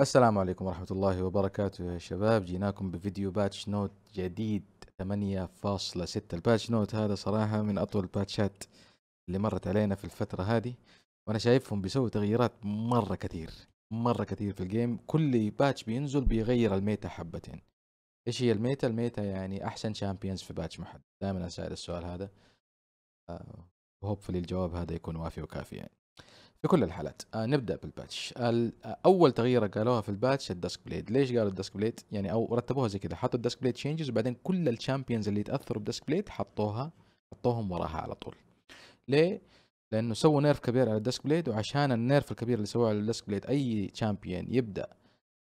السلام عليكم ورحمة الله وبركاته يا شباب جيناكم بفيديو باتش نوت جديد 8.6 الباتش نوت هذا صراحة من أطول الباتشات اللي مرت علينا في الفترة هذه وأنا شايفهم بيسووا تغييرات مرة كثير مرة كثير في الجيم كل باتش بينزل بيغير الميتا حبتين ايش هي الميتا الميتا يعني احسن شامبيونز في باتش محدد دائما اسال السؤال هذا وهوبفلي آه، الجواب هذا يكون وافي وكافي يعني في كل الحالات آه نبدا بالباتش آه، اول تغييره قالوها في الباتش الديسك بليد ليش قالوا الديسك بليد يعني او رتبوها زي كذا حطوا الديسك بليد تشينجز وبعدين كل الشامبيونز اللي تاثروا بديسك بليد حطوها حطوهم وراها على طول ليه لانه سووا نيرف كبير على الديسك بليد وعشان النيرف الكبير اللي سووه على الديسك بليد اي شامبيون يبدا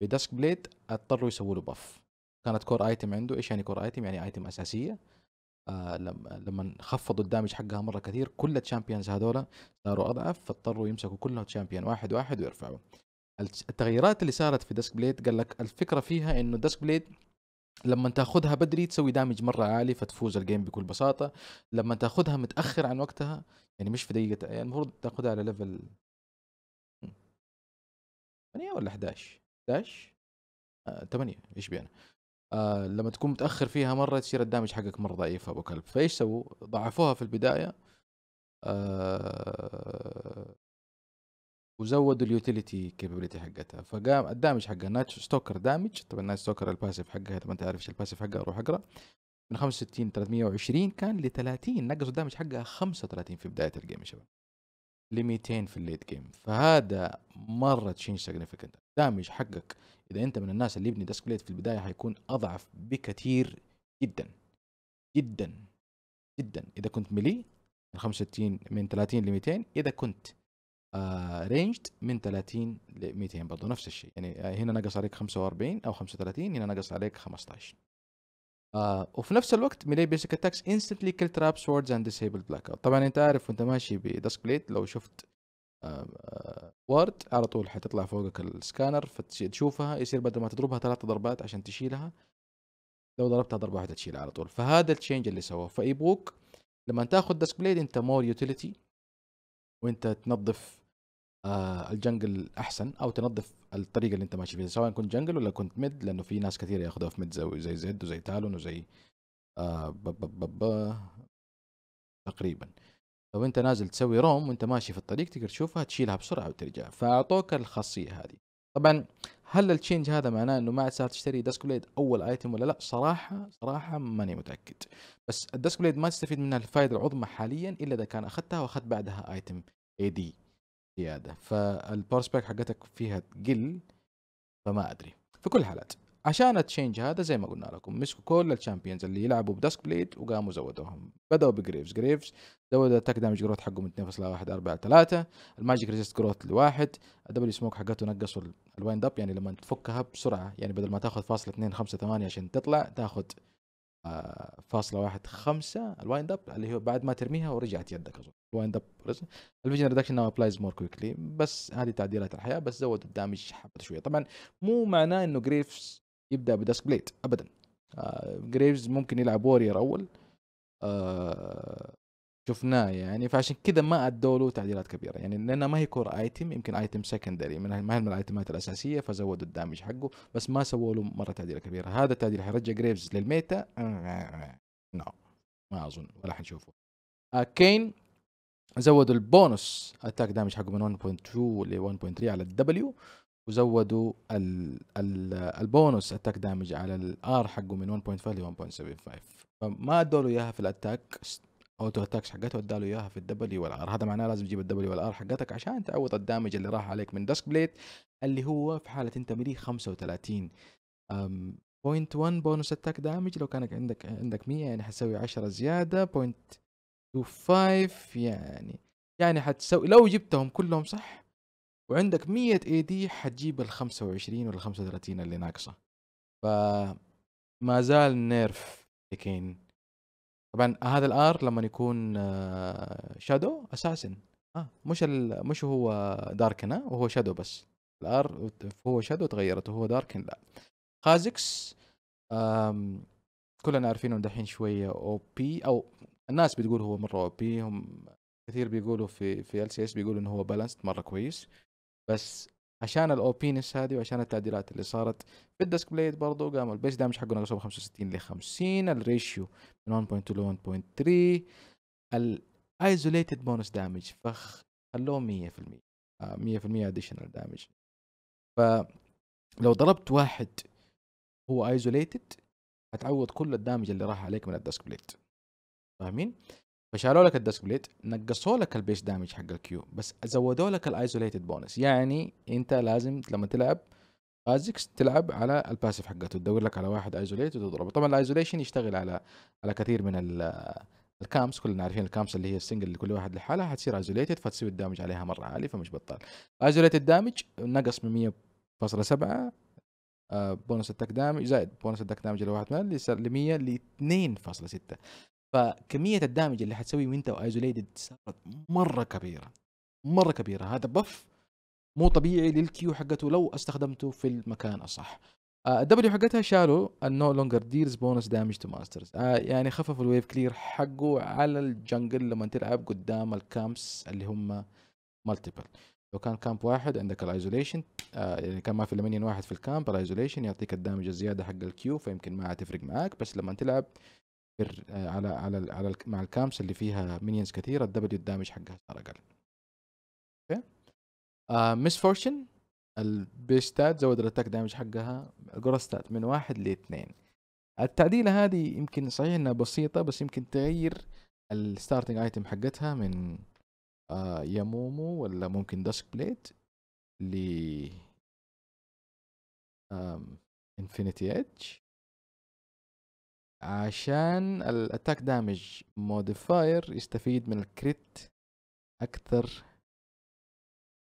بديسك بليد اضطروا يسووا له بف كانت كور ايتم عنده ايش يعني كور ايتم يعني ايتم اساسيه آه، لما لما خفضوا الدامج حقها مره كثير كل الشامبيونز هذول صاروا اضعف فاضطروا يمسكوا كلهم تشامبيون واحد واحد ويرفعوا التغييرات اللي صارت في ديسك بليد قال لك الفكره فيها انه ديسك بليد لما تاخذها بدري تسوي دامج مره عالي فتفوز الجيم بكل بساطه لما تاخذها متاخر عن وقتها يعني مش في دقيقه يعني المفروض تاخذها على ليفل 8 ولا 11 11 8 ايش بينا آه لما تكون متاخر فيها مره تصير الدامج حقك مره ضعيف ابو كلب فايش سووا؟ ضعفوها في البدايه آه وزودوا اليوتيليتي كابابيلتي حقتها فقام الدامج حقها نايت ستوكر دامج طبعا نايت ستوكر الباسيف حقها اذا ما انت عارف ايش الباسيف حقها روح اقرا من 65 320 كان ل 30 نقصوا الدامج حقها 35 في بدايه الجيم يا شباب ل 200 في الليت جيم فهذا مره تشينج سيجنفكنت الدامج حقك اذا انت من الناس اللي يبني ديسك في البدايه حيكون اضعف بكثير جدا جدا جدا اذا كنت ملي من 65 من 30 ل 200 اذا كنت رينجد آه، رينجد من 30 ل 200 برضه نفس الشيء يعني آه، هنا نقص عليك 45 او 35 هنا نقص عليك 15 uh, آه، وفي نفس الوقت ملي بيسك اتاكس انستنتلي كيل تراب سوردز اند ديسيبل بلاك اوت طبعا انت عارف وانت ماشي بدسك بليد لو شفت وورد آه، على طول حتطلع فوقك السكانر فتشوفها يصير بدل ما تضربها ثلاث ضربات عشان تشيلها لو ضربتها ضربه واحده تشيلها على طول فهذا التشينج اللي سواه فيبغوك لما تاخذ ديسك بليد انت مور يوتيليتي وانت تنظف آه الجنجل احسن او تنظف الطريقه اللي انت ماشي فيها سواء كنت جنجل ولا كنت ميد لانه في ناس كثير ياخذوها في ميد زي, زي زد وزي تالون وزي آه بب بب بب تقريبا لو انت نازل تسوي روم وانت ماشي في الطريق تقدر تشوفها تشيلها بسرعه وترجع فاعطوك الخاصيه هذه طبعا هل التشينج هذا معناه انه ما عاد صار تشتري داسكوليد اول ايتم ولا لا صراحه صراحه ماني متاكد بس الداسكوليد ما تستفيد منها الفائده العظمى حاليا الا اذا كان اخذتها واخذت بعدها ايتم اي دي زياده فالباور سبيك حقتك فيها تقل فما ادري في كل الحالات عشان التشينج هذا زي ما قلنا لكم مسكوا كل الشامبيونز اللي يلعبوا بداسك بليد وقاموا زودوهم بدأوا بجريفز جريفز زود اتاك دامج جروث حقه من 2.1 4 3 الماجيك ريزيست جروث لواحد الدبليو سموك حقته نقصوا الوايند اب يعني لما تفكها بسرعه يعني بدل ما تاخذ فاصلة 2 5 8 عشان تطلع تاخذ آه، فاصلة واحد خمسة الوايند اب اللي هو بعد ما ترميها ورجعت يدك اظن الوايند اب الفيجن ريدكشن ناو ابلايز مور كويكلي بس هذه تعديلات الحياه بس زودوا الدامج حبه شويه طبعا مو معناه انه جريفز يبدا بداسك بليد ابدا آه جريفز ممكن يلعب وورير اول آه شفناه يعني فعشان كذا ما ادوا له تعديلات كبيره يعني لانها ما هي كور ايتم يمكن ايتم سكندري من ما هي من الايتمات الاساسيه فزودوا الدامج حقه بس ما سووا له مره تعديله كبيره هذا التعديل حيرجع جريفز للميتا نو ما اظن ولا حنشوفه آه كين زودوا البونص اتاك دامج حقه من 1.2 ل 1.3 على الدبليو وزودوا البونص البونس اتاك دامج على الار حقه من 1.5 ل 1.75 فما ادوا له اياها في الاتاك اوتو اتاكس حقته اداله اياها في الدبليو والار هذا معناه لازم تجيب الدبليو والار حقتك عشان تعوض الدامج اللي راح عليك من داسك بليد اللي هو في حاله انت ملي 35 بوينت 1 بونس اتاك دامج لو كانك عندك عندك 100 يعني حتسوي 10 زياده بوينت 25 يعني يعني حتسوي لو جبتهم كلهم صح وعندك 100 اي دي حتجيب ال 25 وال 35 اللي ناقصه ف ما زال نيرف تكين طبعا هذا الار لما يكون شادو آه، اساسن اه مش ال... مش هو داركن وهو شادو بس الار هو شادو تغيرت وهو داركن لا خازكس آم... كلنا عارفينه دحين شويه او بي او الناس بتقول هو مره او بي هم كثير بيقولوا في في ال سي اس بيقولوا انه هو بالانسد مره كويس بس عشان الاوبينس هذه وعشان التعديلات اللي صارت في الديسك بليد برضه قام البيس دامج حقه نقصوا من 65 ل 50 الريشيو من 1.2 ل 1.3 الايزوليتد بونس دامج فخ خلوه 100% 100% اديشنال دامج فلو ضربت واحد هو ايزوليتد هتعوض كل الدامج اللي راح عليك من الديسك بليد فاهمين؟ فشالوا لك الدسك بليد نقصوا لك البيس دامج حق الكيو بس زودوا لك الايزوليتد بونس يعني انت لازم لما تلعب بازكس تلعب على الباسيف حقته تدور لك على واحد ايزوليت وتضربه طبعا الايزوليشن يشتغل على على كثير من الكامس كلنا عارفين الكامس اللي هي السنجل اللي كل واحد لحالها حتصير ايزوليتد فتسوي الدامج عليها مره عالي فمش بطال ايزوليتد دامج نقص من 100.7 بونس اتاك دامج زائد بونس اتاك دامج لواحد من اللي صار ل 100 ل 2.6 فكميه الدامج اللي حتسويه وانت وايزوليتد مره كبيره مره كبيره هذا بف مو طبيعي للكيو حقته لو استخدمته في المكان الصح آه، الدبليو حقتها شالوا النو لونجر ديرز بونس دامج تو ماسترز يعني خففوا الويف كلير حقه على الجنجل لما تلعب قدام الكامبس اللي هم مالتيبل لو كان كامب واحد عندك الايزوليشن آه يعني كان ما في الا واحد في الكامب الايزوليشن يعطيك الدامج الزياده حق الكيو فيمكن ما تفرق معاك بس لما تلعب آه، على على على مع الكامس اللي فيها مينيونز كثيره الدبليو الدامج حقها صار اقل اوكي مس فورشن البيستات زود الاتاك دامج حقها الجروستات من واحد لاثنين التعديله هذه يمكن صحيح انها بسيطه بس يمكن تغير الستارتنج ايتم حقتها من آه يامومو ولا ممكن داسك بليد ل انفينيتي ايدج عشان الاتاك دامج موديفاير يستفيد من الكريت اكثر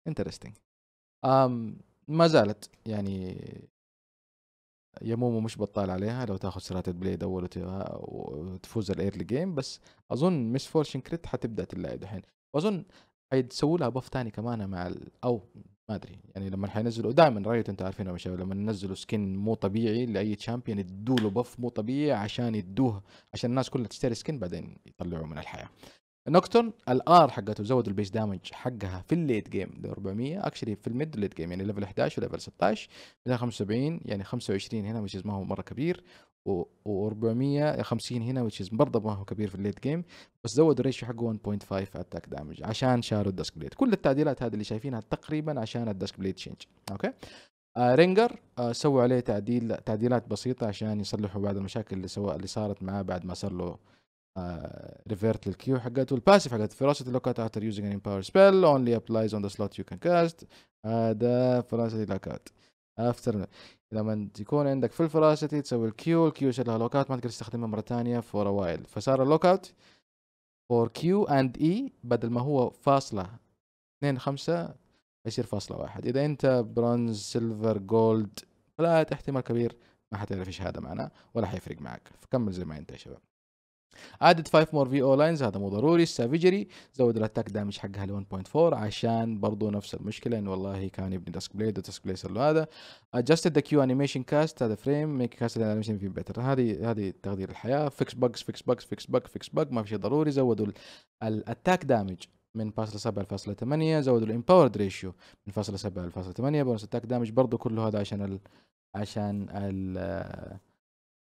انترستنج أم ما زالت يعني يمومو مش بطال عليها لو تاخذ سراتة بليد اول وتفوز الايرلي جيم بس اظن مش فورشن كريت حتبدا تلاقي دحين واظن حيسووا لها باف ثاني كمان مع او ما ادري يعني لما حينزلوا دائما رايت انت عارفين يا شباب لما ينزلوا سكن مو طبيعي لاي تشامبيون يدوا له بف مو طبيعي عشان يدوه عشان الناس كلها تشتري سكن بعدين يطلعوه من الحياه نوكتون الار حقته زودوا البيس دامج حقها في الليت جيم ل 400 اكشلي في الميد ليت جيم يعني ليفل 11 وليفل 16 275 75 يعني 25 هنا مش ما هو مره كبير و450 هنا which is برضه ما هو كبير في الليت جيم بس زودوا الريشيو حقه 1.5 اتاك دامج عشان شالوا الدسك بليد كل التعديلات هذه اللي شايفينها تقريبا عشان الدسك بليد تشينج اوكي آه رينجر آه سووا عليه تعديل تعديلات بسيطه عشان يصلحوا بعض المشاكل اللي سوا اللي صارت معاه بعد ما صار له ريفيرت آه، للكيو حقته الباسيف حقت فيروسيتي لوكات after using ان امباور spell only ابلايز on the slot you can cast هذا فيروسيتي لوكات after لما تكون عندك في الفراشة تسوي الكيو الكيو شكلها لوك اوت ما تقدر تستخدمها مرة ثانية فور وايل فصار اللوك اوت فور كيو اند اي بدل ما هو فاصلة اثنين خمسة يصير فاصلة واحد إذا أنت برونز سيلفر جولد فلات احتمال كبير ما حتعرف ايش هذا معناه ولا حيفرق معك فكمل زي ما انت يا شباب added 5 more VO lines هذا مو ضروري السافجري زود الاتاك دامج حقها ل 1.4 عشان برضه نفس المشكله انه والله كان يبني داسك بليد وداسك بليد صار له هذا adjusted the Q animation cast هذا فريم ميك كاست انيميشن في بيتر هذه هذه تغيير الحياه فيكس بجز فيكس بجز فيكس بج فيكس بج ما في شيء ضروري زودوا الاتاك دامج من فاصلة سبعة لفاصلة ثمانية زودوا الامباورد ريشيو من فاصلة سبعة لفاصلة ثمانية بونس اتاك دامج برضو كله هذا عشان ال عشان ال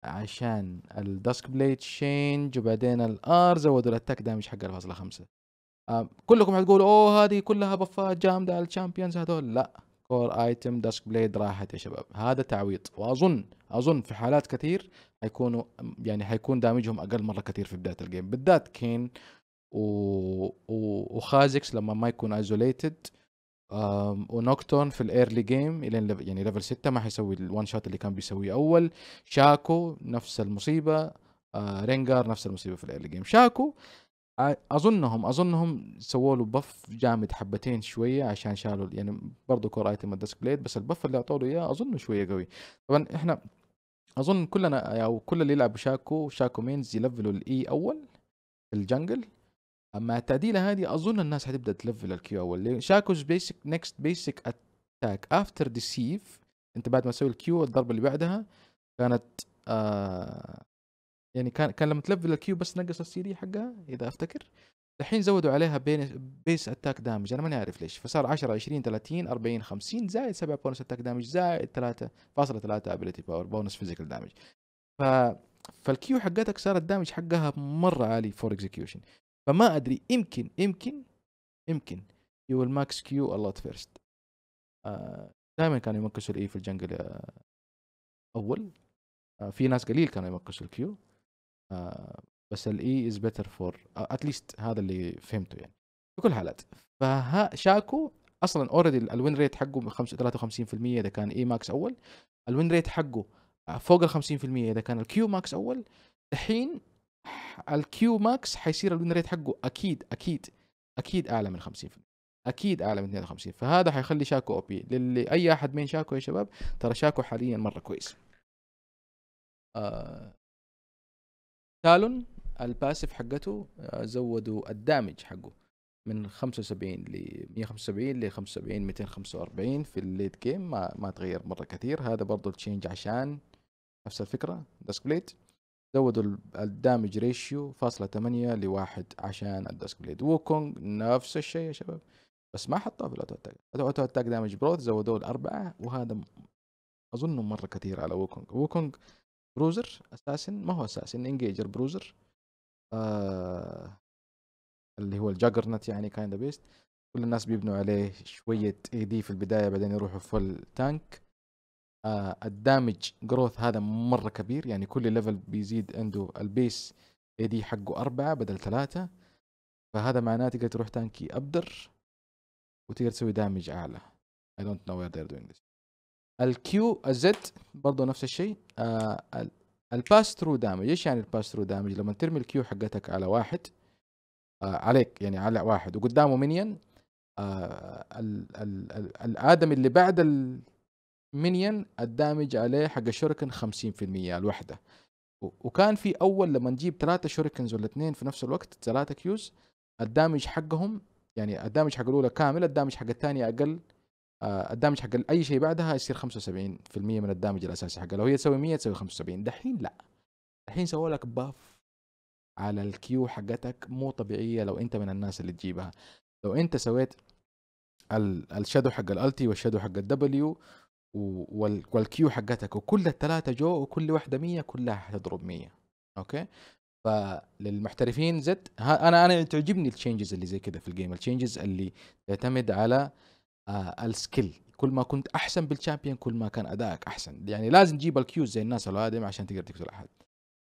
عشان الداسك بليد شينج وبعدين الار زودوا الاتاك دامج حق الفاصله خمسه آه، كلكم حتقولوا اوه هذه كلها بفات جامده على الشامبيونز هذول لا كور ايتم داسك بليد راحت يا شباب هذا تعويض واظن اظن في حالات كثير حيكونوا يعني حيكون دامجهم اقل مره كثير في بدايه الجيم بالذات كين و... و... وخازكس لما ما يكون ايزوليتد ونوكتون في الايرلي جيم الى يعني ليفل 6 ما حيسوي الوان شوت اللي كان بيسويه اول شاكو نفس المصيبه رينجر آه، رينجار نفس المصيبه في الايرلي جيم شاكو اظنهم اظنهم سووا له بف جامد حبتين شويه عشان شالوا يعني برضه كور ايتم الديسك بليد بس البف اللي اعطوا له اياه اظنه شويه قوي طبعا احنا اظن كلنا او كل اللي يلعب شاكو شاكو مينز يلفلوا الاي e اول في الجنجل اما التعديله هذه اظن الناس حتبدا تلفل الكيو اول شاكوز بيسك نكست بيسك اتاك افتر ديسيف انت بعد ما تسوي الكيو الضربه اللي بعدها كانت آه يعني كان كان لما تلفل الكيو بس نقص السي دي حقها اذا افتكر الحين زودوا عليها بيس اتاك دامج انا ماني عارف ليش فصار 10 20 30 40 50 زائد 7 بونس اتاك دامج زائد 3.3 ابيلتي باور بونس فيزيكال دامج ف فالكيو حقتك صارت الدامج حقها مره عالي فور اكزكيوشن فما ادري يمكن يمكن يمكن يو ماكس كيو لوت فيرست دائما كانوا يمكسوا الاي في الجنجل آه، اول آه، في ناس قليل كانوا يمكسوا الكيو آه، بس الاي از بيتر فور اتليست هذا اللي فهمته يعني في كل الحالات فشاكو اصلا اوريدي الوين ريت حقه 53% اذا كان اي ماكس اول الوين ريت حقه فوق ال 50% اذا كان الكيو ماكس اول الحين الكيو ماكس حيصير الوين ريت حقه اكيد اكيد اكيد اعلى من 50% اكيد اعلى من 52 فهذا حيخلي شاكو او بي للي اي احد من شاكو يا شباب ترى شاكو حاليا مره كويس آه... تالون الباسف حقته آه، زودوا الدامج حقه من 75 ل 175 ل 75 245 في الليد جيم ما, ما تغير مره كثير هذا برضو التشينج عشان نفس الفكره داسك بليد زودوا الدامج ريشيو فاصلة ثمانية لواحد عشان الداسك بليد ووكونج نفس الشيء يا شباب بس ما حطوه في الاوتو اتاك الاوتو اتاك دامج بروث زودوه لأربعة وهذا أظنه مرة كثير على ووكونج ووكونج بروزر اساسن ما هو اساسن انجيجر بروزر آه اللي هو الجاجرنت يعني كايند بيست كل الناس بيبنوا عليه شوية اي دي في البداية بعدين يروحوا فول تانك آه الدامج جروث هذا مره كبير يعني كل ليفل بيزيد عنده البيس اي دي حقه أربعة بدل ثلاثة فهذا معناه تقدر تروح تانكي أبدر وتقدر تسوي دامج أعلى I don't know where they're doing this الكيو الزد برضه نفس الشيء آه الباس ثرو دامج ايش يعني الباس ثرو دامج لما ترمي الكيو حقتك على واحد آه عليك يعني على واحد وقدامه منين آه اللي بعد ال مينيون الدامج عليه حق الشوركن 50% الوحده وكان في اول لما نجيب ثلاثه شوركنز ولا اثنين في نفس الوقت ثلاثه كيوز الدامج حقهم يعني الدامج حق الاولى كامل الدامج حق الثانيه اقل آه، الدامج حق اي شيء بعدها يصير 75% من الدامج الاساسي حقها لو هي تسوي 100 تسوي 75 دحين لا دحين سووا لك باف على الكيو حقتك مو طبيعيه لو انت من الناس اللي تجيبها لو انت سويت الشادو حق الالتي والشادو حق الدبليو والكيو حقتك وكل الثلاثة جو وكل واحدة مية كلها حتضرب مية اوكي فللمحترفين زد انا انا تعجبني التشينجز اللي زي كذا في الجيم التشينجز اللي تعتمد على آه السكيل كل ما كنت احسن بالشامبيون كل ما كان ادائك احسن يعني لازم تجيب الكيوز زي الناس القادمة عشان تقدر تقتل احد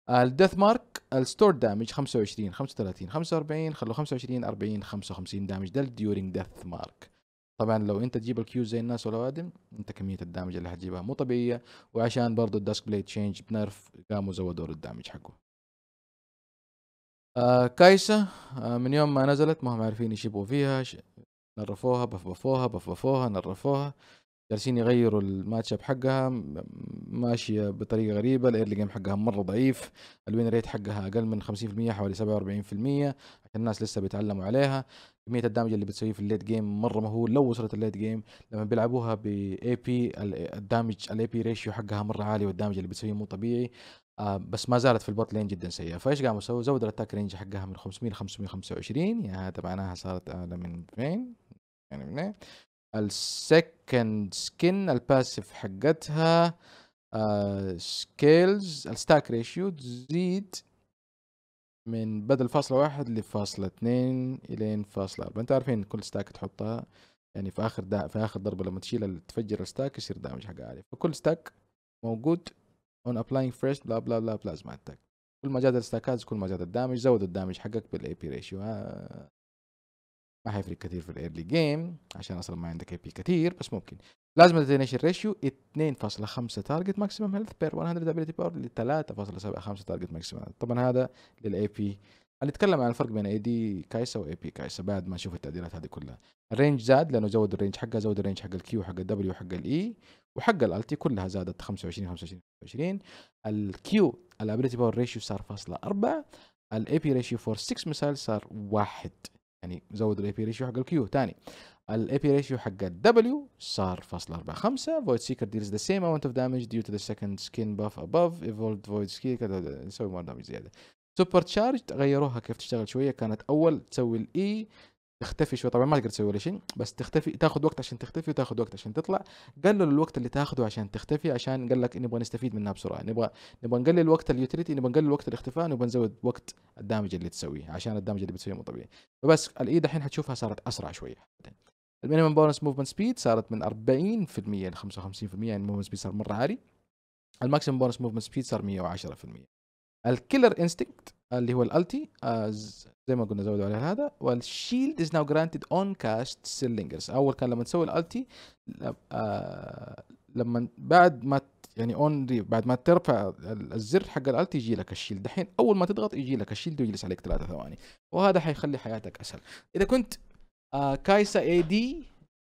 الديث مارك الستور دامج 25 35 45 خلوا 25 40 55 دامج ده الديورينج ديث مارك طبعا لو انت تجيب الكيو زي الناس والاوادم انت كميه الدامج اللي هتجيبها مو طبيعيه وعشان برضه الداسك بليد تشينج بنرف قاموا زودوا الدامج حقه آه كايسة آه من يوم ما نزلت ما هم عارفين يبغوا فيها ش... نرفوها بفبفوها بفبفوها نرفوها جالسين يغيروا الماتش اب حقها ماشيه بطريقه غريبه الايرلي جيم حقها مره ضعيف الوين ريت حقها اقل من 50% حوالي 47% عشان الناس لسه بيتعلموا عليها كميه الدمج اللي بتسويه في الليت جيم مره مهول لو وصلت الليت جيم لما بيلعبوها اي بي الدمج الاي بي ريشيو حقها مره عالي والدمج اللي بتسويه مو طبيعي آه بس ما زالت في البوت لين جدا سيئه فايش قاموا سووا زود الاتاك رينج حقها من 500 ل 525 يعني هذا معناها صارت اعلى من فين يعني من السكند سكن الباسف حقتها سكيلز الستاك ريشيو تزيد من بدل فاصلة واحد لفاصلة اتنين إلين فاصلة أربعة أنت عارفين كل ستاك تحطها يعني في آخر دا في آخر ضربة لما تشيل تفجر الستاك يصير دامج حقها عالي فكل ستاك موجود اون applying fresh بلا بلا بلا بلازما اتاك كل ما زاد الستاكات كل ما زاد الدامج زود الدامج حقك بالاي بي ريشيو ما حيفرق كثير في الايرلي جيم عشان اصلا ما عندك اي بي كثير بس ممكن لازم ديتينيشن ريشيو 2.5 تارجت ماكسيمم هيلث بير 100 ابيلتي باور ل 3.75 تارجت ماكسيمم طبعا هذا للاي بي هنتكلم عن الفرق بين اي دي كايسا واي بي كايسا بعد ما نشوف التعديلات هذه كلها الرينج زاد لانه زود الرينج حقه زود الرينج حق الكيو حق الدبليو حق الاي e وحق الالتي كلها زادت 25 25 25 الكيو الابيلتي باور ريشيو صار فاصلة 4 الاي بي ريشيو فور 6 مثال صار واحد يعني زود الاي بي ريشيو حق الكيو ثاني الاي ريشيو حق الدبليو صار فاصل 4 5 فويد سيكر ديلز ذا سيم اماونت اوف دامج ديو تو ذا سكند سكين باف ابوف ايفولد فويد سيكر نسوي مور دامج زياده سوبر تشارج غيروها كيف تشتغل شويه كانت اول تسوي الاي e. تختفي شوي طبعا ما تقدر تسوي ولا شيء بس تختفي تاخذ وقت عشان تختفي وتاخذ وقت عشان تطلع قللوا الوقت اللي تاخذه عشان تختفي عشان قال لك نبغى نستفيد منها بسرعه نبغى نبغى نقلل وقت اليوتيليتي نبغى نقلل وقت الاختفاء نبغى نزود وقت الدامج اللي تسويه عشان الدامج اللي بتسويه مو طبيعي فبس الاي e دحين حتشوفها صارت اسرع شويه المينيمم بونس موفمنت سبيد صارت من 40% ل 55% يعني الموفمنت سبيد صار مره عالي الماكسيمم بونس موفمنت سبيد صار 110% الكيلر انستنكت اللي هو الالتي آه، زي ما قلنا زودوا عليه هذا والشيلد از ناو جرانتد اون كاست سيلينجرز اول كان لما تسوي الالتي آه، لما بعد ما يعني اون بعد ما ترفع الزر حق الالت يجي لك الشيلد دحين اول ما تضغط يجي لك الشيلد ويجلس عليك ثلاثة ثواني وهذا حيخلي حياتك اسهل اذا كنت آه كايسا اي دي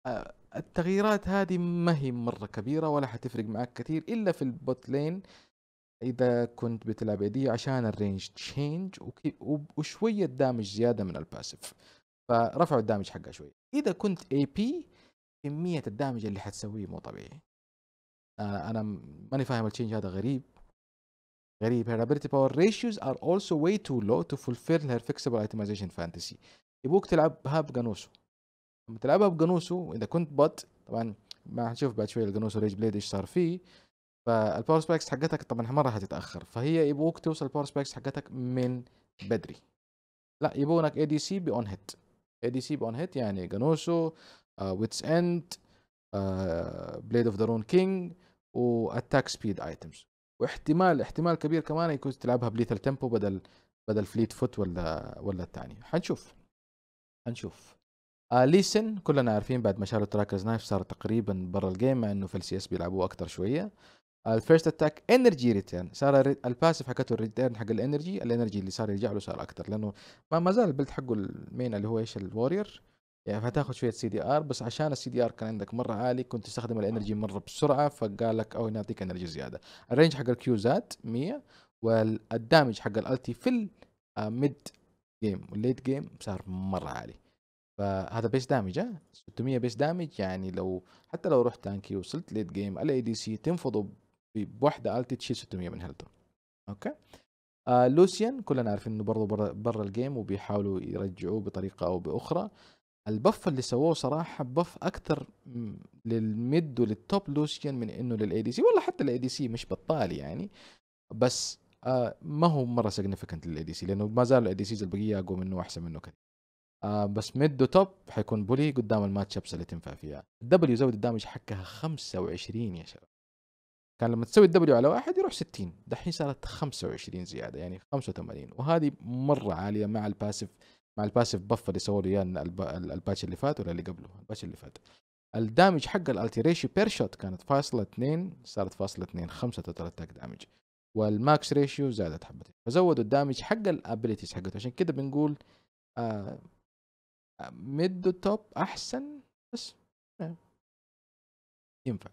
آه التغييرات هذه ما هي مرة كبيرة ولا حتفرق معك كثير إلا في البوت لين إذا كنت بتلعب اي عشان الرينج تشينج وشوية دامج زيادة من الباسف فرفعوا الدامج حقها شوية إذا كنت اي بي كمية الدامج اللي حتسويه مو طبيعي آه أنا ماني فاهم التشينج هذا غريب غريب her ability power ratios are also way too low to fulfill her فيكسبل itemization fantasy يبوك تلعبها بجانوسو لما تلعبها بجانوسو اذا كنت بط طبعا ما هنشوف بعد شوي القنوسو ريج بليد ايش صار فيه فالباور سبايكس حقتك طبعا ما راح تتاخر فهي يبوك توصل الباور سبايكس حقتك من بدري لا يبونك اي دي سي باون هيت اي دي سي باون هيت يعني جانوسو ويتس اند بليد اوف ذا رون كينج واتاك سبيد ايتمز واحتمال احتمال كبير كمان يكون تلعبها بليثل تيمبو بدل بدل فليت فوت ولا ولا الثاني حنشوف هنشوف آه ليسن كلنا عارفين بعد ما شالوا تراكرز نايف صار تقريبا برا الجيم مع انه في السي اس بيلعبوه اكثر شويه آه، الفيرست اتاك انرجي ريتيرن صار الباسف حقته الريتيرن حق الانرجي الانرجي اللي صار يرجع له صار اكثر لانه ما, ما زال البلد حقه المين اللي هو ايش الورير يعني فتاخذ شويه سي دي ار بس عشان السي دي ار كان عندك مره عالي كنت تستخدم الانرجي مره بسرعه فقال لك او نعطيك انرجي زياده الرينج حق الكيو زاد 100 والدامج حق الالتي في الميد آه، جيم والليت جيم صار مره عالي فهذا بيس دامج ها 600 بيس دامج يعني لو حتى لو رحت تانكي وصلت ليت جيم على اي دي سي تنفضوا بوحده التي تشيل 600 من هيلته اوكي آه لوسيان كلنا عارفين انه برضه برا, برا الجيم وبيحاولوا يرجعوه بطريقه او باخرى البف اللي سووه صراحه بف اكثر للميد وللتوب لوسيان من انه للاي دي سي والله حتى الاي دي سي مش بطال يعني بس آه، ما هو مره سيجنفكنت للاي دي سي لانه ما زال الاي دي سيز البقيه اقوى منه واحسن منه كثير آه بس ميد توب حيكون بولي قدام الماتش ابس اللي تنفع فيها الدبليو زود الدامج حقها 25 يا شباب كان لما تسوي الدبليو على واحد يروح 60 دحين صارت 25 زياده يعني 85 وهذه مره عاليه مع الباسف مع الباسف بف اللي سووا له اياه الباتش اللي فات ولا اللي قبله الباتش اللي فات الدامج حق الالتريشي بير شوت كانت فاصله 2 صارت فاصله 2 35 تاك دامج والماكس ريشيو زادت حبتين فزودوا الدامج حق الابيلتيز حقته عشان كده بنقول ميد آه، توب آه، احسن بس آه، ينفع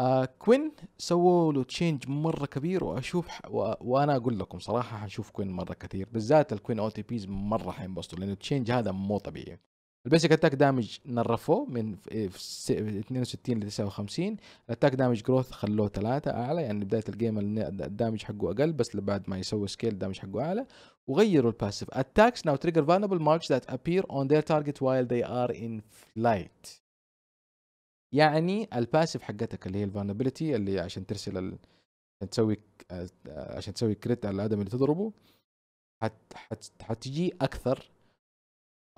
آه كوين سووا له تشينج مره كبير واشوف و... وانا اقول لكم صراحه حنشوف كوين مره كثير بالذات الكوين او تي بيز مره حينبسطوا لانه التشينج هذا مو طبيعي البيسك اتاك دامج نرفوه من 62 إيه، ل 59 الاتاك دامج جروث خلوه 3 اعلى يعني بدايه الجيم الدامج حقه اقل بس بعد ما يسوي سكيل الدامج حقه اعلى وغيروا الباسيف attacks now trigger vulnerable marks that appear on their target while they are in flight يعني الباسيف حقتك اللي هي الفانبلتي اللي عشان ترسل ال... عشان تسوي عشان تسوي كريت على الادم اللي تضربه حت... حت... حتجي اكثر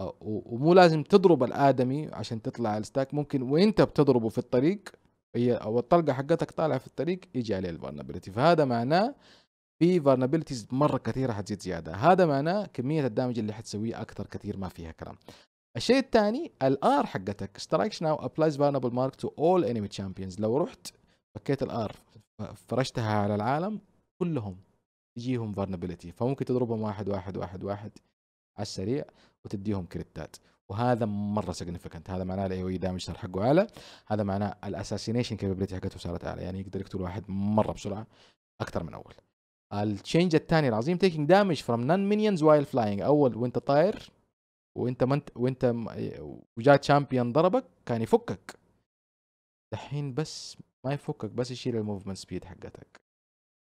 آه، ومو لازم تضرب الادمي عشان تطلع الستاك ممكن وانت بتضربه في الطريق هي او الطلقه حقتك طالعه في الطريق يجي عليه الفارنابيلتي فهذا معناه في فارنابيلتيز مره كثيره حتزيد زياده هذا معناه كميه الدامج اللي حتسويه اكثر كثير ما فيها كلام الشيء الثاني الار حقتك سترايكس ناو ابلايز فارنبل مارك تو اول انمي تشامبيونز لو رحت فكيت الار فرشتها على العالم كلهم يجيهم فارنابيلتي فممكن تضربهم واحد واحد واحد واحد على السريع وتديهم كريتات وهذا مره سيجنفكنت هذا معناه الاي او اي دامج صار حقه اعلى هذا معناه الاساسينيشن كابابيلتي حقته صارت اعلى يعني يقدر يقتل واحد مره بسرعه اكثر من اول التشينج الثاني العظيم تيكينج دامج فروم نون مينيونز وايل فلاينج اول وانت طاير وانت ما وانت وجاء تشامبيون ضربك كان يفكك دحين بس ما يفكك بس يشيل الموفمنت سبيد حقتك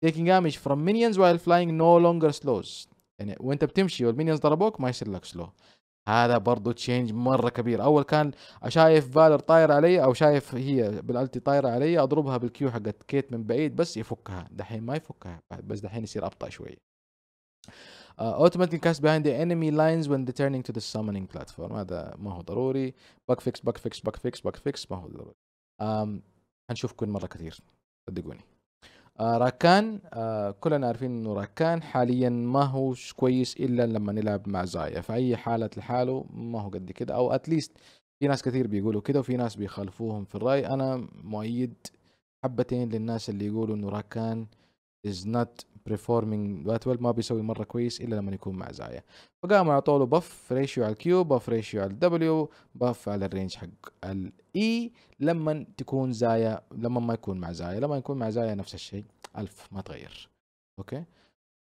تيكينج دامج فروم مينيونز وايل فلاينج نو لونجر سلوز يعني وانت بتمشي والمينيونز ضربوك ما يصير لك سلو هذا برضه تشينج مره كبير اول كان شايف فالر طاير علي او شايف هي بالالتي طايره علي اضربها بالكيو حقت كيت من بعيد بس يفكها دحين ما يفكها بس دحين يصير ابطا شوي اوتوماتيك كاست بيهايند ذا انمي لاينز وين تيرنينج تو ذا سامونينج بلاتفورم هذا ما هو ضروري باك فيكس باك فيكس باك فيكس باك فيكس ما هو ضروري um, كل مره كثير صدقوني آه راكان آه كلنا عارفين انه راكان حاليا ما هو كويس الا لما نلعب مع زايا في اي حالة لحاله ما هو قد كده او اتليست في ناس كثير بيقولوا كده وفي ناس بيخالفوهم في الرأي انا مؤيد حبتين للناس اللي يقولوا انه راكان از نوت بريفورمينج باتويل ما بيسوي مره كويس الا لما يكون مع زايا فقاموا اعطوا له بف ريشيو على الكيو بف ريشيو على الدبليو بف على الرينج حق الاي e لما تكون زايا لما ما يكون مع زايا لما يكون مع زايا نفس الشيء الف ما تغير اوكي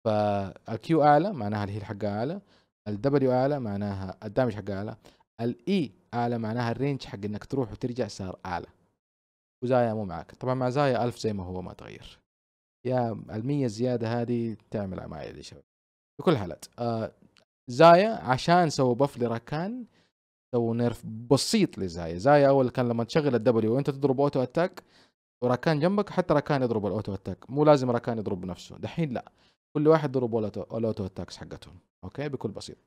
فالكيو اعلى معناها الهيل حقها اعلى الدبليو اعلى معناها الدامج حقها اعلى الاي e اعلى معناها الرينج حق انك تروح وترجع صار اعلى وزايا مو معاك طبعا مع زايا الف زي ما هو ما تغير يا المية الزيادة هذه تعمل معي يا شباب في كل الحالات آه، زايا عشان سووا بف لراكان سووا نيرف بسيط لزايا زايا اول كان لما تشغل الدبليو وانت تضرب اوتو اتاك وراكان جنبك حتى راكان يضرب الاوتو اتاك مو لازم راكان يضرب نفسه دحين لا كل واحد يضرب الاوتو اتاكس حقتهم اوكي بكل بسيط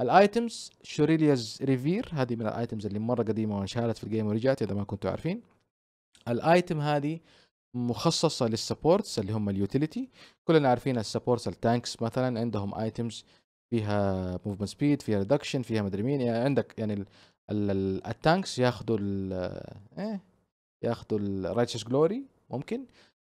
الايتمز شوريليز ريفير هذه من الايتمز اللي مره قديمه وانشالت في الجيم ورجعت اذا ما كنتوا عارفين الايتم هذه مخصصه للسبورتس اللي هم اليوتيليتي كلنا عارفين السبورتس التانكس مثلا عندهم ايتمز فيها موفمنت سبيد فيها ريدكشن فيها مدري مين يعني عندك يعني التانكس ياخذوا ال ايه ياخذوا الرايتشس جلوري ممكن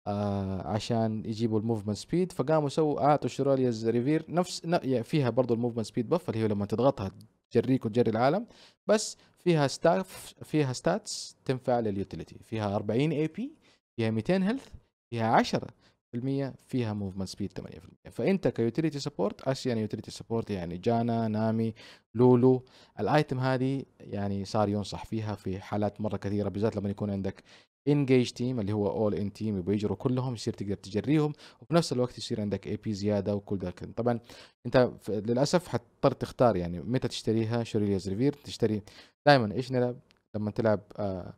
آه عشان يجيبوا الموفمنت سبيد فقاموا سووا اعطوا شراليز ريفير نفس يعني فيها برضو الموفمنت سبيد بف اللي هي لما تضغطها تجريك وتجري العالم بس فيها ستاف فيها ستاتس تنفع لليوتيليتي فيها 40 اي بي فيها 200 هيلث فيها 10% فيها موفمنت سبيد 8% فانت كيوتيليتي سبورت ايش يعني يوتيليتي سبورت يعني جانا نامي لولو الايتم هذه يعني صار ينصح فيها في حالات مره كثيره بالذات لما يكون عندك انجيج تيم اللي هو اول ان تيم يبغوا يجروا كلهم يصير تقدر تجريهم وفي نفس الوقت يصير عندك اي بي زياده وكل ذاك طبعا انت للاسف حتضطر تختار يعني متى تشتريها شوري ريفير تشتري دائما ايش نلعب لما تلعب آه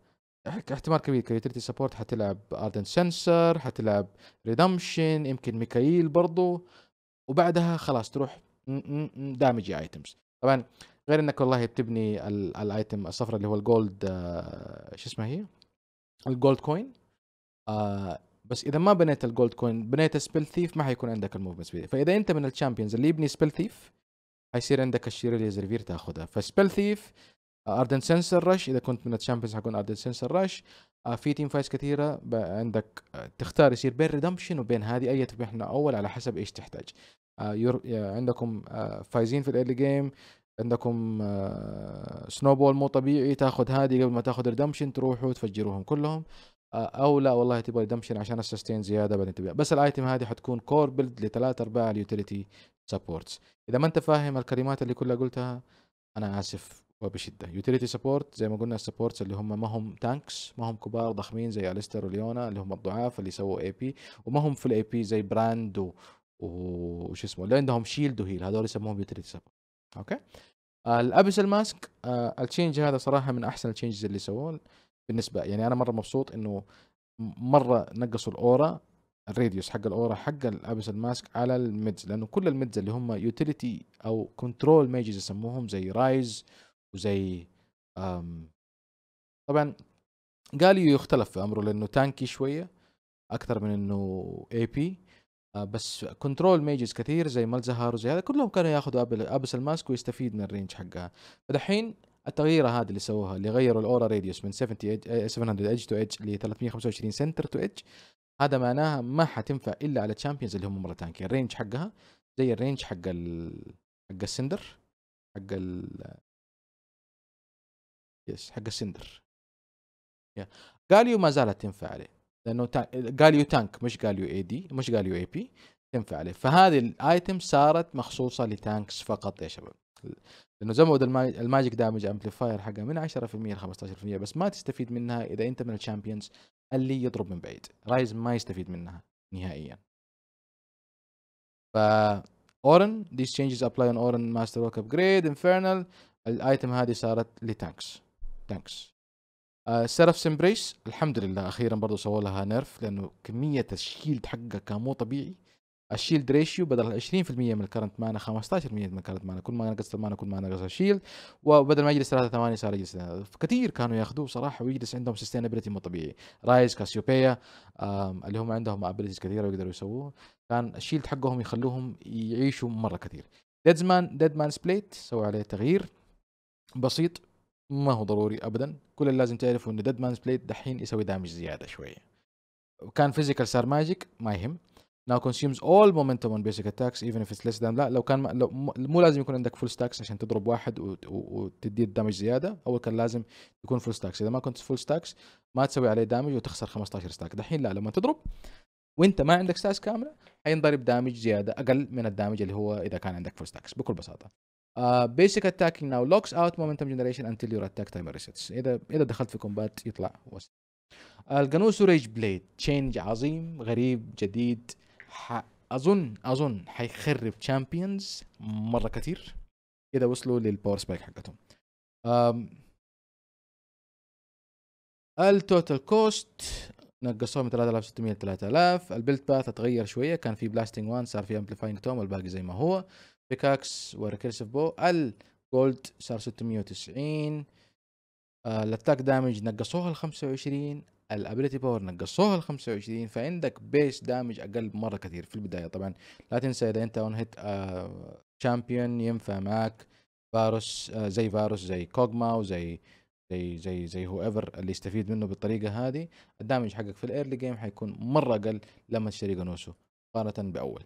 احتمال كبير كريتيرتي سبورت حتلعب اردن سنسر حتلعب ريدمشن يمكن ميكايل برضو وبعدها خلاص تروح دامجي ايتمز طبعا غير انك والله بتبني الايتم الصفراء اللي هو الجولد آه شو اسمها هي الجولد كوين آه بس اذا ما بنيت الجولد كوين بنيت سبيل ثيف ما حيكون عندك الموفمنت فاذا انت من الشامبيونز اللي يبني سبيل ثيف حيصير عندك الشير اللي زرفير تاخذها فسبيل ثيف اردن سنسر رش اذا كنت من الشامبيونز حكون اردن سنسر رش في تيم فايز كثيره عندك آه، تختار يصير بين ريدمشن وبين هذه اي احنا اول على حسب ايش تحتاج آه، عندكم آه، فايزين في الايرلي جيم عندكم سنو بول مو طبيعي تاخذ هذه قبل ما تاخذ ريدمشن تروحوا تفجروهم كلهم او لا والله تبغى ريدمشن عشان السستين زياده بعدين تبيع بس الايتم هذه حتكون كور بيلد لثلاث ارباع اليوتيليتي سبورتس اذا ما انت فاهم الكلمات اللي كلها قلتها انا اسف وبشده يوتيليتي سبورت زي ما قلنا السبورتس اللي هم ما هم تانكس ما هم كبار ضخمين زي اليستر وليونا اللي هم الضعاف اللي سووا اي بي وما هم في الاي بي زي براند وش اسمه اللي عندهم شيلد وهيل هذول يسموهم يوتيليتي سبورت اوكي الابس الماسك التشينج هذا صراحه من احسن التشينجز اللي سووه بالنسبه يعني انا مره مبسوط انه مره نقصوا الاورا الراديوس حق الاورا حق الابس الماسك على الميدز لانه كل الميدز اللي هم يوتيليتي او كنترول ميجز يسموهم زي رايز وزي طبعا جاليو يختلف في امره لانه تانكي شويه اكثر من انه اي آه، بي بس كنترول ميجز كثير زي ملزهر وزي هذا كلهم كانوا ياخذوا ابس الماسك ويستفيد من الرينج حقها فدحين التغييره هذه اللي سووها اللي غيروا الاورا راديوس من 70 700 ايدج تو ايدج ل 325 سنتر تو ايدج هذا معناها ما حتنفع الا على الشامبيونز اللي هم مره تانكي الرينج حقها زي الرينج حق ال... حق السندر حق ال... يس حق السندر يا غاليو ما زالت تنفع عليه لانه تا... تانك مش غاليو اي دي مش غاليو اي بي تنفع عليه فهذه الايتم صارت مخصوصه لتانكس فقط يا شباب لانه زود الماجيك دامج امبليفاير حقها من 10% ل 15% بس ما تستفيد منها اذا انت من الشامبيونز اللي يضرب من بعيد رايز ما يستفيد منها نهائيا ف اورن these changes apply on اورن ماستر ورك ابجريد انفيرنال الايتم هذه صارت لتانكس تانكس سيرف سمبريس الحمد لله اخيرا برضه سووا لها نيرف لانه كميه الشيلد حقها كان مو طبيعي الشيلد ريشيو بدل 20% من الكرنت مانا 15% من الكرنت مانا كل ما نقصت المانا كل ما نقص الشيلد وبدل ما يجلس 3 ثواني صار يجلس كثير كانوا ياخذوه صراحه ويجلس عندهم سستينابيلتي مو طبيعي رايز كاسيوبيا اللي هم عندهم ابيلتيز كثيره ويقدروا يسووه كان الشيلد حقهم يخلوهم يعيشوا مره كثير ديد ديدمان سبليت سووا عليه تغيير بسيط ما هو ضروري ابدا كل اللي لازم تعرفه انه ديد مانز بليد دحين يسوي دامج زياده شويه وكان فيزيكال صار ماجيك ما يهم now consumes all momentum on basic attacks even if it's less than لا لو كان ما لو مو لازم يكون عندك فول ستاكس عشان تضرب واحد وتديه الدمج زياده اول كان لازم يكون فول ستاكس اذا ما كنت فول ستاكس ما تسوي عليه دامج وتخسر 15 ستاك دحين لا لما تضرب وانت ما عندك ستاكس كامله حينضرب دامج زياده اقل من الدامج اللي هو اذا كان عندك فول ستاكس بكل بساطه بيسك اتاكينج ناو لوكس اوت مومنتم جنريشن انتل يور اتاك تايمر ريسيتس اذا اذا دخلت في كومبات يطلع وسط الجانوسو ريج بليد تشينج عظيم غريب جديد ح... اظن اظن حيخرب تشامبيونز مره كثير اذا وصلوا للباور سبايك حقتهم التوتال كوست نقصوه من 3600 ل 3000 البيلت باث اتغير شويه كان في بلاستنج 1 صار في امبليفاينج توم والباقي زي ما هو بيكاكس وريكرسيف بو الجولد صار 690 آه، الاتاك دامج نقصوها ال 25 الابيلتي باور نقصوها ال 25 فعندك بيس دامج اقل مره كثير في البدايه طبعا لا تنسى اذا انت اون هيت شامبيون ينفع معك فاروس آه، زي فاروس زي كوغما وزي زي زي زي هو ايفر اللي يستفيد منه بالطريقه هذه الدامج حقك في الايرلي جيم حيكون مره اقل لما تشتري جانوسو مقارنه باول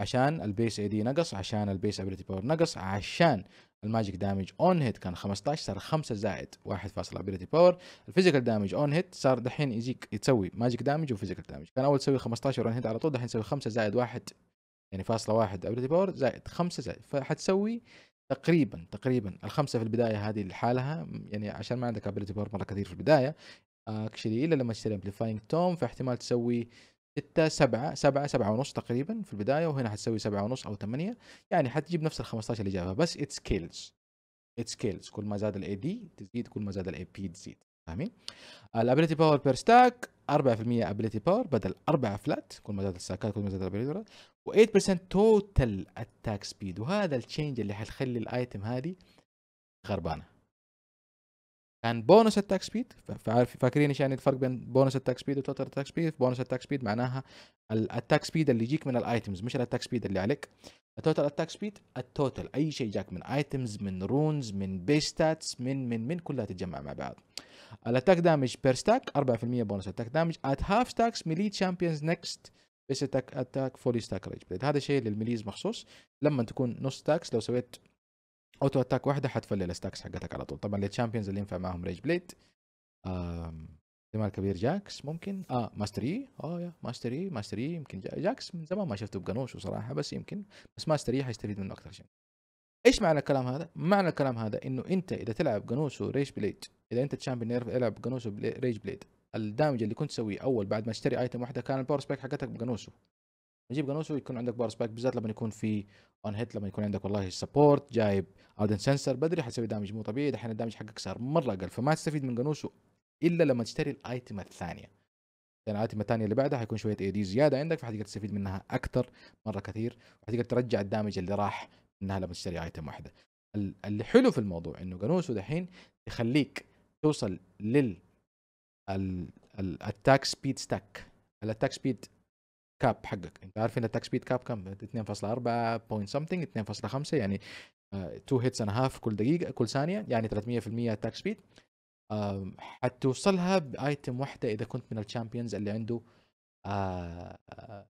عشان البيس اي دي نقص عشان البيس ابيلتي باور نقص عشان الماجيك دامج اون هيت كان 15 صار 5 زائد 1 فاصل ابيلتي باور الفيزيكال دامج اون هيت صار دحين يجيك تسوي ماجيك دامج وفيزيكال دامج كان اول تسوي 15 اون هيت على طول دحين تسوي 5 زائد 1 يعني فاصلة 1 ابيلتي باور زائد 5 زائد فحتسوي تقريبا تقريبا الخمسة في البداية هذه لحالها يعني عشان ما عندك ابيلتي باور مرة كثير في البداية اكشلي آه، الا لما تشتري امبليفاينج توم فاحتمال تسوي ستة سبعة سبعة سبعة ونص تقريبا في البداية وهنا حتسوي سبعة ونص أو ثمانية يعني حتجيب نفس ال 15 اللي جابها بس ات سكيلز ات سكيلز كل ما زاد الاي دي تزيد كل ما زاد الاي بي تزيد فاهمين؟ الابيلتي باور بير ستاك 4% ابيلتي باور بدل 4 فلات كل ما زاد الساكات كل ما زاد الابيلتي و8% توتال اتاك سبيد وهذا التشينج اللي حيخلي الايتم هذه خربانه كان بونس اتاك سبيد فعارف فاكرين ايش يعني الفرق بين بونس اتاك سبيد وتوتال اتاك سبيد بونس اتاك سبيد معناها الاتاك سبيد اللي يجيك من الايتمز مش الاتاك سبيد اللي عليك التوتال اتاك سبيد التوتال اي شيء جاك من ايتمز من رونز من بيس ستاتس من من من كلها تتجمع مع بعض الاتاك دامج بير ستاك 4% بونس اتاك دامج ات هاف ستاكس ميلي تشامبيونز نكست بيس اتاك اتاك فولي ستاك ريج بليد هذا شيء للميليز مخصوص لما تكون نص ستاكس لو سويت اوتو اتاك واحده حتفلل الاستاكس حقتك على طول طبعا للتشامبيونز اللي ينفع معاهم ريج بليد احتمال كبير جاكس ممكن اه ماستري اه يا ماستري ماستري يمكن جاكس من زمان ما شفته بقنوش بصراحه بس يمكن بس ماستري حيستفيد منه اكثر شيء ايش معنى الكلام هذا؟ معنى الكلام هذا انه انت اذا تلعب قنوش ريج بليد اذا انت تشامبيون يعرف يلعب قنوش ريج بليد الدامج اللي كنت تسويه اول بعد ما تشتري ايتم واحده كان الباور سبيك حقتك بقنوشو نجيب جانوسو يكون عندك باور سبايك بالذات لما يكون في اون هيت لما يكون عندك والله سبورت جايب اودن سنسر بدري حيسوي دامج مو طبيعي دحين الدامج حقك صار مره اقل فما تستفيد من جانوسو الا لما تشتري الايتم الثانيه لان يعني الايتم الثانيه اللي بعدها حيكون شويه اي دي زياده عندك فحتقدر تستفيد منها اكثر مره كثير وحتقدر ترجع الدامج اللي راح منها لما تشتري ايتم واحده اللي حلو في الموضوع انه جانوسو دحين يخليك توصل لل الاتاك سبيد ستاك الاتاك سبيد كاب حقك انت عارف ان التاك سبيد كاب كم 2.4 بوينت سمثينج 2.5 يعني 2 هيتس اند هاف كل دقيقه كل ثانيه يعني 300% تاك سبيد حتوصلها بايتم واحده اذا كنت من الشامبيونز اللي عنده آه، آه،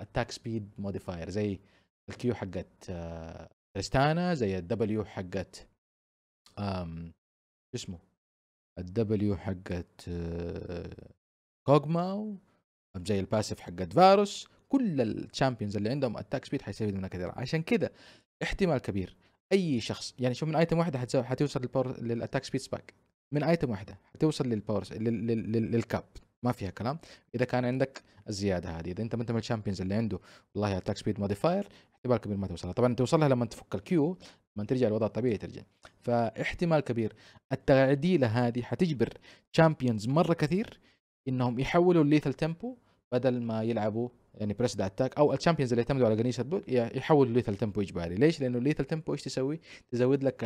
التاك سبيد موديفاير زي الكيو حقت آه، ريستانا زي الدبليو حقت شو اسمه الدبليو حقت كوغماو زي الباسيف حقت فاروس كل الشامبيونز اللي عندهم اتاك سبيد حيستفيد منها كثير عشان كذا احتمال كبير اي شخص يعني شوف من ايتم واحده حتوصل للباور للاتاك سبيد سباك من ايتم واحده حتوصل للباور للكاب ما فيها كلام اذا كان عندك الزياده هذه اذا انت ما انت من الشامبيونز اللي عنده والله اتاك سبيد موديفاير احتمال كبير ما توصلها طبعا توصلها لما تفك الكيو لما ترجع الوضع الطبيعي ترجع فاحتمال كبير التعديله هذه حتجبر شامبيونز مره كثير انهم يحولوا الليثل تيمبو بدل ما يلعبوا يعني بريس اتاك او الشامبيونز اللي يعتمدوا على جنيش يحولوا الليثل تيمبو اجباري ليش لانه الليثل تيمبو ايش تسوي تزود لك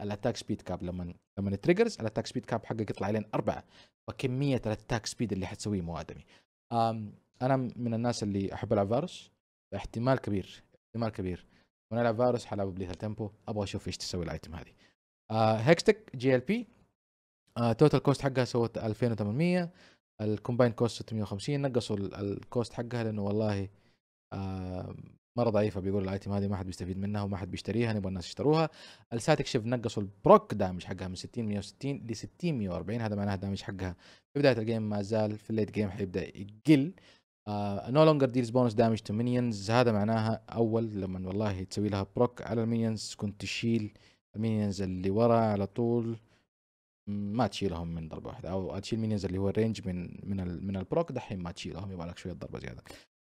الاتاك سبيد كاب لما لما التريجرز الاتاك سبيد كاب حقك يطلع لين اربعه فكميه الاتاك سبيد اللي حتسويه مو ادمي انا من الناس اللي احب العب فارس احتمال كبير احتمال كبير وانا العب فارس حلعبه بليثل تيمبو ابغى اشوف ايش تسوي الايتم هذه هيكستك آه، جي ال بي توتال كوست حقها سوت 2800 الكومباين كوست 650 نقصوا الكوست حقها لانه والله آه، مره ضعيفه بيقول الايتم هذه ما حد بيستفيد منها وما حد بيشتريها نبغى الناس يشتروها الساتك شيف نقصوا البروك دامج حقها من 60 160 ل 60 140 هذا معناها دامج حقها في بدايه الجيم ما زال في الليت جيم حيبدا يقل نو لونجر ديلز بونس دامج تو مينيونز هذا معناها اول لما والله تسوي لها بروك على المينيونز كنت تشيل المينيونز اللي ورا على طول ما تشيلهم من ضربه واحده او تشيل مينيز اللي هو الرينج من من من البروك دحين ما تشيلهم يبغى لك شويه ضربه زياده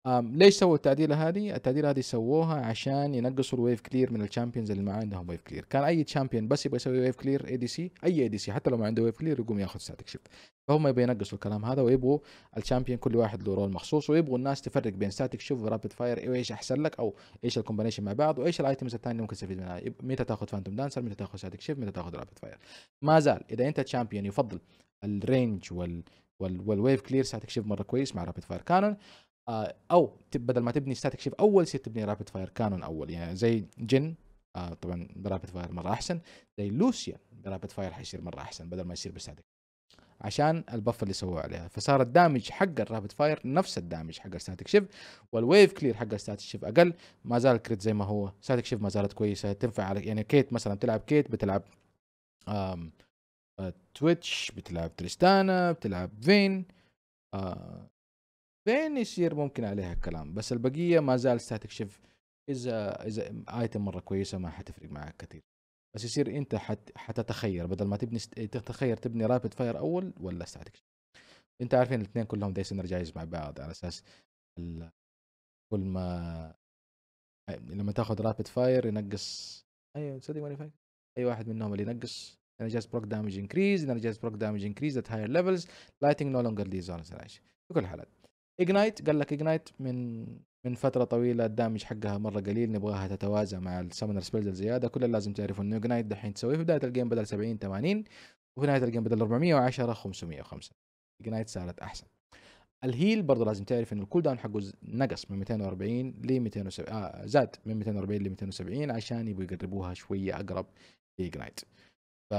ليش سووا التعديله هذه؟ التعديله هذه سووها عشان ينقصوا الويف كلير من الشامبيونز اللي ما عندهم ويف كلير، كان اي شامبيون بس يبغى يسوي ويف كلير اي دي سي، اي اي دي سي حتى لو ما عنده ويف كلير يقوم ياخذ ستاتيك شيفت، فهم يبغوا ينقصوا الكلام هذا ويبغوا الشامبيون كل واحد له رول مخصوص ويبغوا الناس تفرق بين ستاتيك شيفت ورابيد فاير وايش احسن لك او ايش الكومبانيشن مع بعض وايش الايتمز الثانيه ممكن تستفيد منها، متى تاخذ فانتوم دانسر، متى تاخذ ستاتيك شيفت، متى تاخذ رابيد فاير. ما زال اذا انت شامبيون يفضل الرينج وال والويف كلير ستاتيك شيفت مره كويس مع رابيد فاير كانون آه، او بدل ما تبني ستاتيك شيب اول شيء تبني رابد فاير كانون اول يعني زي جن آه طبعا برابد فاير مره احسن زي لوسيان برابد فاير حيصير مره احسن بدل ما يصير بستاتيك عشان البف اللي سووه عليها فصار الدامج حق الرابد فاير نفس الدامج حق الستاتيك شيف والويف كلير حق الستاتيك شيف اقل ما زال كريت زي ما هو ستاتيك شيف ما زالت كويسه تنفع على يعني كيت مثلا بتلعب كيت بتلعب آم آه تويتش بتلعب تريستانا بتلعب فين آه فين يصير ممكن عليها الكلام بس البقيه ما زال ستاتيك شيف اذا اذا ايتم مره كويسه ما حتفرق معك كثير بس يصير انت حت حتتخير بدل ما تبني ست... تتخير تبني رابد فاير اول ولا ستاتيك شيف انت عارفين الاثنين كلهم داي سينرجايز مع بعض على اساس ال... كل ما لما تاخذ رابد فاير ينقص ايوه تصدق ماني فاهم اي واحد منهم اللي ينقص energize بروك دامج increase energize بروك دامج increase ات higher ليفلز لايتنج نو لونجر deals on في كل الحالات اجنايت قال لك اجنايت من من فترة طويلة الدامج حقها مرة قليل نبغاها تتوازى مع السمنر سبيلز الزيادة كل اللي لازم تعرفه انه اجنايت دحين تسويه في بداية الجيم بدل 70 80 وفي نهاية الجيم بدل 410 505 اجنايت صارت احسن الهيل برضه لازم تعرف انه الكول داون حقه نقص من 240 ل 270 آه زاد من 240 ل 270 عشان يبغوا يقربوها شوية اقرب لاجنايت ف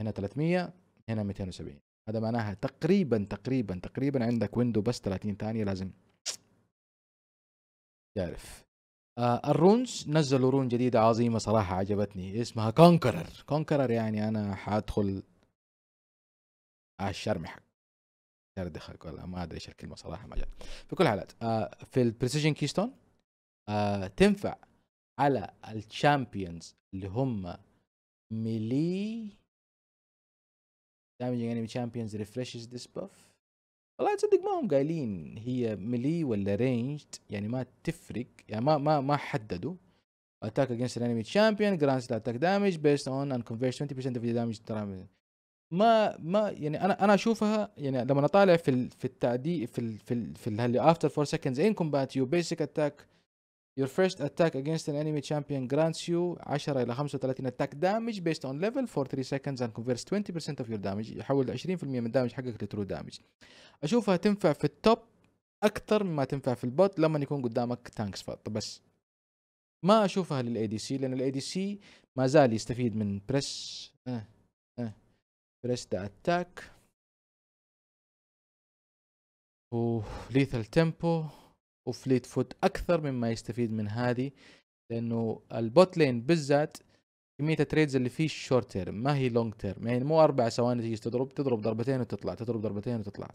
هنا 300 هنا 270 هذا معناها تقريبا تقريبا تقريبا عندك ويندو بس 30 ثانيه لازم تعرف آه الرونز نزلوا رون جديده عظيمه صراحه عجبتني اسمها كونكرر كونكرر يعني انا حادخل حق دخلك ولا ما ادري ايش الكلمه صراحه ما جات في كل حالات آه في البريسيجن كيستون آه تنفع على الشامبيونز اللي هم ميلي دامجنج انمي تشامبيونز ريفرشز ذيس باف والله تصدق ما هم قايلين هي ملي ولا رينجد يعني ما تفرق يعني ما ما ما حددوا اتاك اجينست انمي تشامبيون جرانس اتاك دامج بيست اون ان كونفيرش 20% اوف ذا دامج ما ما يعني انا انا اشوفها يعني لما اطالع في في التعديل في في في اللي افتر 4 سكندز ان كومبات يو بيسك اتاك Your first attack against an enemy champion grants you 10 إلى 35 attack damage based on level for 3 seconds and converts 20% of your damage يحول 20% من damage حقك لترو damage. أشوفها تنفع في التوب أكثر مما تنفع في البوت لما يكون قدامك تانكس فقط بس ما أشوفها للاي دي سي لأن الاي دي سي ما زال يستفيد من بريس أه أه بريس ذا أتاك و ليثل تيمبو وفليت فوت اكثر مما يستفيد من هذه لانه البوت لين بالذات كميه التريدز اللي فيه شورت تيرم ما هي لونج تيرم يعني مو اربع ثواني تجي تضرب تضرب ضربتين وتطلع تضرب ضربتين وتطلع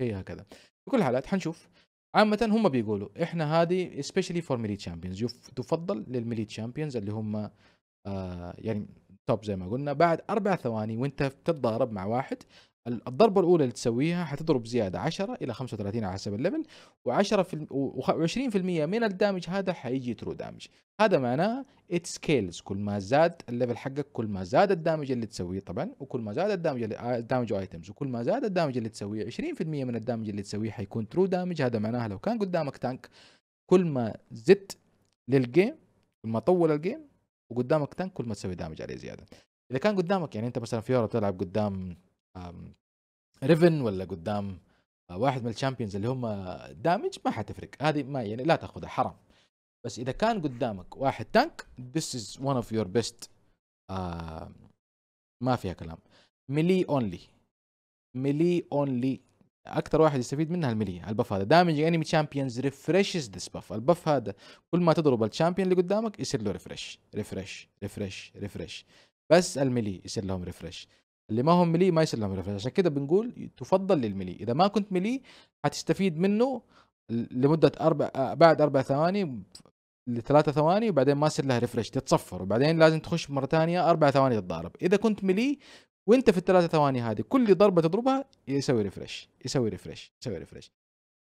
هي هكذا بكل حالات حنشوف عامة هم بيقولوا احنا هذه سبيشلي فور ميلي تشامبيونز تفضل للميلي تشامبيونز اللي هم آه يعني توب زي ما قلنا بعد اربع ثواني وانت بتتضارب مع واحد الضربه الاولى اللي تسويها حتضرب زياده 10 الى 35 على حسب الليفل و10 و20% من الدامج هذا حيجي ترو دامج هذا معناه ات سكيلز كل ما زاد الليفل حقك كل ما زاد الدامج اللي تسويه طبعا وكل ما زاد الدامج الدامج ايتمز وكل ما زاد الدامج اللي تسويه 20% من الدامج اللي تسويه حيكون ترو دامج هذا معناها لو كان قدامك تانك كل ما زدت للجيم كل ما طول الجيم وقدامك تانك كل ما تسوي دامج عليه زياده اذا كان قدامك يعني انت مثلا في بتلعب قدام ريفن ولا قدام آه، واحد من الشامبيونز اللي هم دامج ما حتفرق هذه ما يعني لا تاخذها حرام بس اذا كان قدامك واحد تانك ذس از ون اوف يور بيست ما فيها كلام ميلي اونلي ميلي اونلي اكثر واحد يستفيد منها الميلي البف هذا دامج انمي تشامبيونز ريفرشز ذس بف البف هذا كل ما تضرب الشامبيون اللي قدامك يصير له ريفرش ريفرش ريفرش ريفرش بس الميلي يصير لهم ريفرش اللي ما هم ملي ما يصير لهم عشان كده بنقول تفضل للملي اذا ما كنت ملي حتستفيد منه لمده اربع بعد اربع ثواني لثلاثة ثواني وبعدين ما يصير لها ريفرش تتصفر وبعدين لازم تخش مرة ثانية أربع ثواني تتضارب إذا كنت ملي وأنت في الثلاثة ثواني هذه كل ضربة تضربها يسوي ريفرش يسوي ريفرش يسوي ريفرش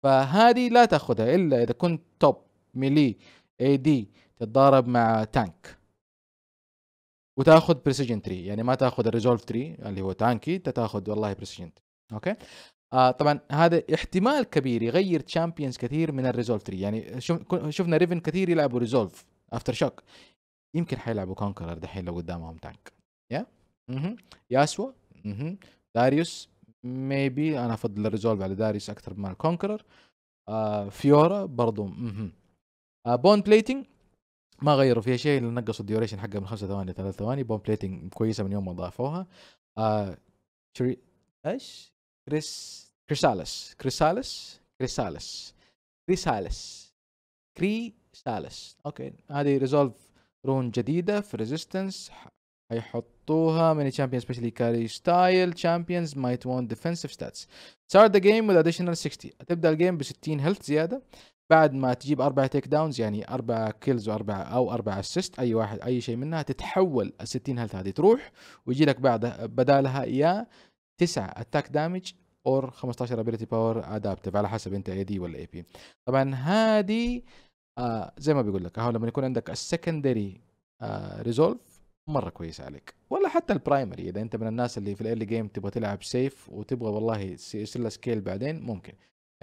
فهذه لا تاخذها الا اذا كنت توب ملي اي دي تتضارب مع تانك وتاخذ بريسيجن 3 يعني ما تاخذ الريزولف 3 اللي هو تانكي تاخذ والله بريسيجن 3 اوكي آه طبعا هذا احتمال كبير يغير تشامبيونز كثير من الريزولف 3 يعني شفنا ريفن كثير يلعبوا ريزولف افتر شوك يمكن حيلعبوا كونكرر دحين لو قدامهم تانك يا اها ياسوا اها داريوس ميبي انا افضل الريزولف على داريوس اكثر من الكونكرر آه فيورا برضو اها آه بون بليتنج ما غيروا فيها شيء نقصوا الديوريشن حقها من 5 ثواني 3 ثواني بوم بليتنج كويسه من يوم ما ضافوها آه شري... ايش؟ كريس كريسالس كريسالس كريسالس كريسالس كريسالس اوكي هذه ريزولف رون جديده في ريزيستنس حيحطوها من الشامبيونز سبيشلي كاري ستايل شامبيونز مايت وان ديفنسيف ستاتس ستارت ذا جيم وذ اديشنال 60 تبدا الجيم ب 60 هيلث زياده بعد ما تجيب اربع تيك داونز يعني اربع كيلز واربع او اربع اسيست اي واحد اي شيء منها تتحول ال 60 هيلث هذه تروح ويجي لك بعدها بدالها يا 9 اتاك دامج اور 15 ابيلتي باور ادابتيف على حسب انت اي دي ولا اي بي طبعا هذه آه زي ما بيقول لك اهو لما يكون عندك السكندري آه ريزولف مره كويس عليك ولا حتى البرايمري اذا انت من الناس اللي في الايرلي جيم تبغى تلعب سيف وتبغى والله يصير سكيل بعدين ممكن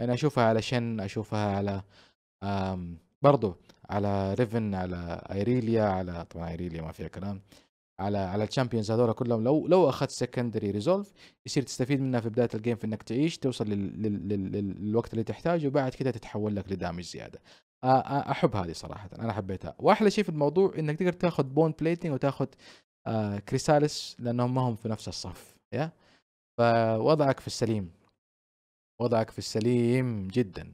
يعني اشوفها على شن اشوفها على برضو على ريفن على ايريليا على طبعا ايريليا ما فيها كلام على على الشامبيونز هذول كلهم لو لو اخذت سكندري ريزولف يصير تستفيد منها في بدايه الجيم في انك تعيش توصل لل لل لل للوقت اللي تحتاجه وبعد كده تتحول لك لدامج زياده احب هذه صراحه انا حبيتها واحلى شيء في الموضوع انك تقدر تاخذ بون بليتنج وتاخذ كريسالس آه، كريساليس لانهم ما هم في نفس الصف يا فوضعك في السليم وضعك في السليم جدا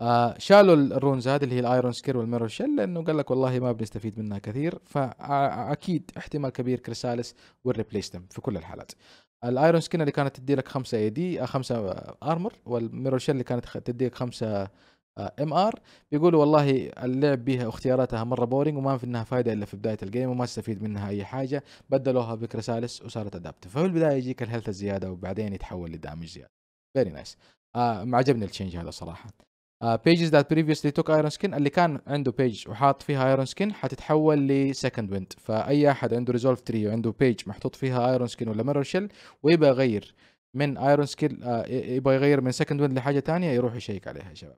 آه شالوا الرونز هذه اللي هي الايرون سكير والميرور شيل لانه قال لك والله ما بنستفيد منها كثير فاكيد آه، احتمال كبير كريسالس والريبليس في كل الحالات الايرون سكين اللي كانت تدي لك 5 اي آه، دي 5 ارمر والميرور شيل اللي كانت تدي لك 5 ام ار بيقولوا والله اللعب بها واختياراتها مره بورينج وما في انها فائده الا في بدايه الجيم وما استفيد منها اي حاجه بدلوها بكريسالس وصارت ادابت ففي البدايه يجيك الهيلث الزياده وبعدين يتحول لدامج زياده فيري نايس معجبني التشينج هذا صراحه بيجز ذات بريفيوسلي توك ايرون سكين اللي كان عنده بيج وحاط فيها ايرون سكين حتتحول لسكند ويند فاي احد عنده ريزولف تري وعنده بيج محطوط فيها ايرون سكين ولا ميرور شيل ويبغى يغير من ايرون آه، سكين يبغى يغير من سكند ويند لحاجه ثانيه يروح يشيك عليها يا شباب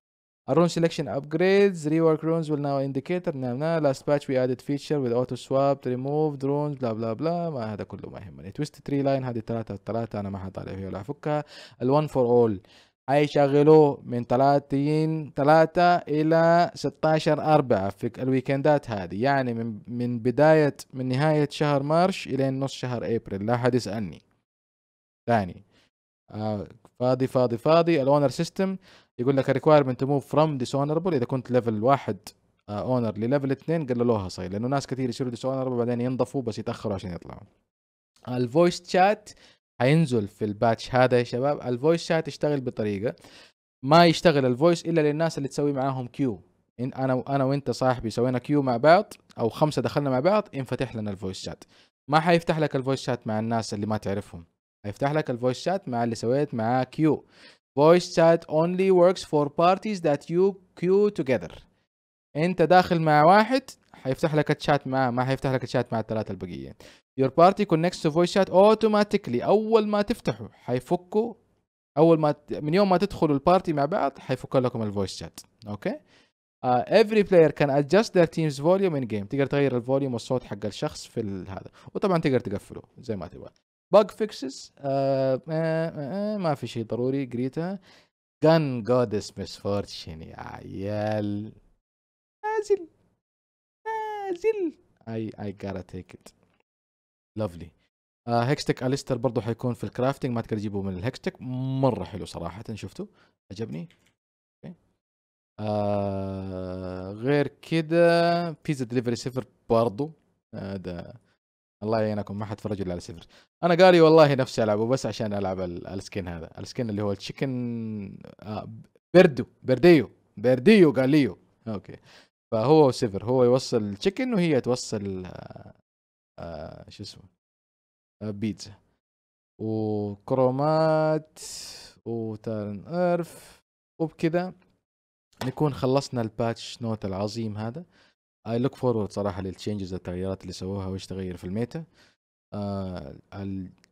Aroon selection upgrades, rework رونز ويل ناو indicator نعم نعم لاست باتش وي ادد فيتشر with اوتو سواب to remove بلا بلا بلا ما هذا كله ما يهمني تويست تري لاين هذه 3 3 انا ما حطالع فيها ولا افكها ال1 for all حيشغلوه من 30 3 الى 16 4 في الويكندات هذه يعني من من بدايه من نهايه شهر مارش الى نص شهر ابريل لا حد يسالني ثاني آه فاضي فاضي فاضي الاونر سيستم يقول لك ريكوايرمنت موف فروم ديسونربل اذا كنت ليفل واحد اونر آه, لليفل اثنين قللوها صحيح لانه ناس كثير يصيروا ديسونربل بعدين ينضفوا بس يتاخروا عشان يطلعوا الفويس شات حينزل في الباتش هذا يا شباب الفويس شات يشتغل بطريقه ما يشتغل الفويس الا للناس اللي تسوي معاهم كيو إن انا انا وانت صاحبي سوينا كيو مع بعض او خمسه دخلنا مع بعض انفتح لنا الفويس شات ما حيفتح لك الفويس شات مع الناس اللي ما تعرفهم حيفتح لك الفويس شات مع اللي سويت معاه كيو voice chat only works for parties that you queue together انت داخل مع واحد حيفتح لك الشات معاه ما حيفتح لك الشات مع الثلاثه البقيه your party connects to voice chat automatically اول ما تفتحوا حيفكوا اول ما من يوم ما تدخلوا البارتي مع بعض حيفك لكم الفويس شات اوكي Uh, every player can adjust their team's volume in game تقدر تغير الفوليوم والصوت حق الشخص في هذا وطبعا تقدر تقفله زي ما تبغى باج آه، فيكسز آه، آه، ما في شيء ضروري قريتها جان جودس مس فورتشن يا عيال نازل نازل اي اي gotta تيك ات لافلي هيكستك اليستر برضه حيكون في الكرافتنج ما تقدر تجيبه من الهيكستك مره حلو صراحه شفته عجبني آه غير كده بيزا دليفري سيفر برضه هذا آه الله يعينكم ما حد الا على صفر انا قالي والله نفسي العبه بس عشان العب السكين هذا السكين اللي هو التشيكن آه، بردو برديو برديو قاليو اوكي فهو سيفر هو يوصل تشيكن وهي توصل آه، آه، شو اسمه بيتزا وكرومات وتارن ايرف وبكذا نكون خلصنا الباتش نوت العظيم هذا اي لوك فورورد صراحه للتشينجز التغييرات اللي سووها وايش تغير في الميتا آه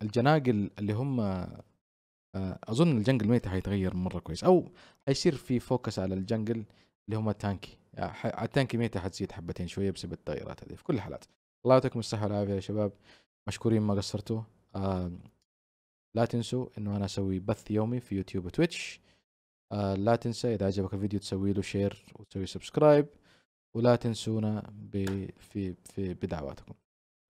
الجناقل اللي هم آه اظن الجنجل ميتا حيتغير مره كويس او حيصير في فوكس على الجنجل اللي هم التانكي يعني التانكي ميتا حتزيد حبتين شويه بسبب التغييرات هذه في كل الحالات الله يعطيكم الصحه والعافيه يا شباب مشكورين ما قصرتوا آه لا تنسوا انه انا اسوي بث يومي في يوتيوب وتويتش آه لا تنسى اذا عجبك الفيديو تسوي له شير وتسوي سبسكرايب ولا تنسونا في في بدعواتكم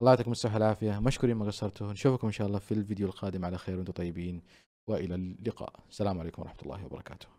الله يعطيكم الصحة والعافية مشكورين ما قصرتوا نشوفكم إن شاء الله في الفيديو القادم على خير وأنتم طيبين وإلى اللقاء السلام عليكم ورحمة الله وبركاته